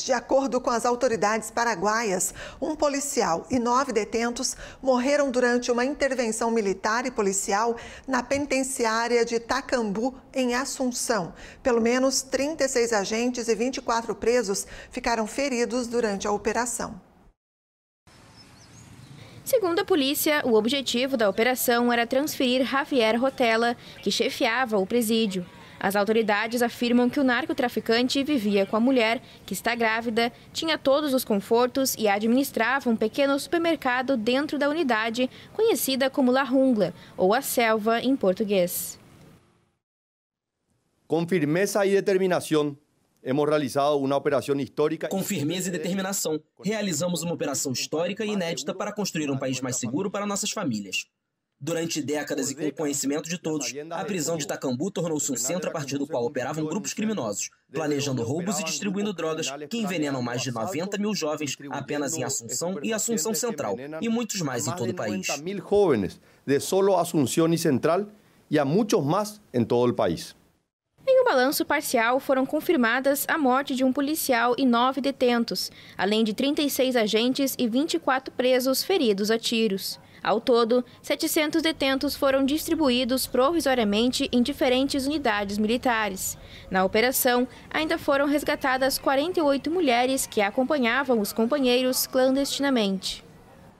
De acordo com as autoridades paraguaias, um policial e nove detentos morreram durante uma intervenção militar e policial na penitenciária de Tacambu, em Assunção. Pelo menos 36 agentes e 24 presos ficaram feridos durante a operação. Segundo a polícia, o objetivo da operação era transferir Javier Rotella, que chefiava o presídio. As autoridades afirmam que o narcotraficante vivia com a mulher, que está grávida, tinha todos os confortos e administrava um pequeno supermercado dentro da unidade, conhecida como La Rungla ou a Selva em português. Com firmeza e determinação, Hemos realizado uma operação histórica. Com firmeza e determinação, realizamos uma operação histórica e inédita para construir um país mais seguro para nossas famílias. Durante décadas e com o conhecimento de todos, a prisão de Tacambu tornou-se um centro a partir do qual operavam grupos criminosos, planejando roubos e distribuindo drogas que envenenam mais de 90 mil jovens apenas em Assunção e Assunção Central, e muitos mais em todo o país. mil jovens de solo Assunção e Central e há muitos mais em todo o país. Em um balanço parcial, foram confirmadas a morte de um policial e nove detentos, além de 36 agentes e 24 presos feridos a tiros. Ao todo, 700 detentos foram distribuídos provisoriamente em diferentes unidades militares. Na operação, ainda foram resgatadas 48 mulheres que acompanhavam os companheiros clandestinamente.